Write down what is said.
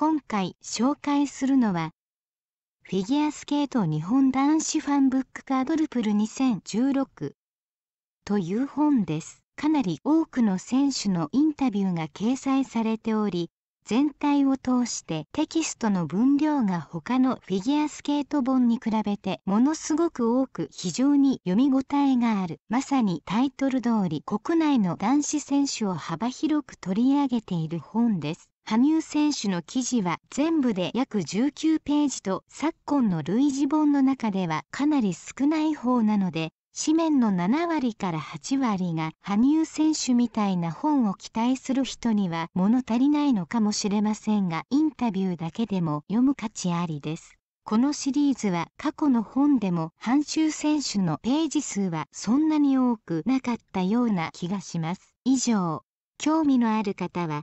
今回紹介するのはフィギュアスケート日本男子ファンブックカードルプル2016という本です。かなり多くの選手のインタビューが掲載されており、全体を通してテキストの分量が他のフィギュアスケート本に比べてものすごく多く非常に読み応えがある。まさにタイトル通り国内の男子選手を幅広く取り上げている本です。羽生選手の記事は全部で約19ページと昨今の類似本の中ではかなり少ない方なので紙面の7割から8割が羽生選手みたいな本を期待する人には物足りないのかもしれませんがインタビューだけでも読む価値ありです。このシリーズは過去の本でも半周選手のページ数はそんなに多くなかったような気がします。以上、興味のある方は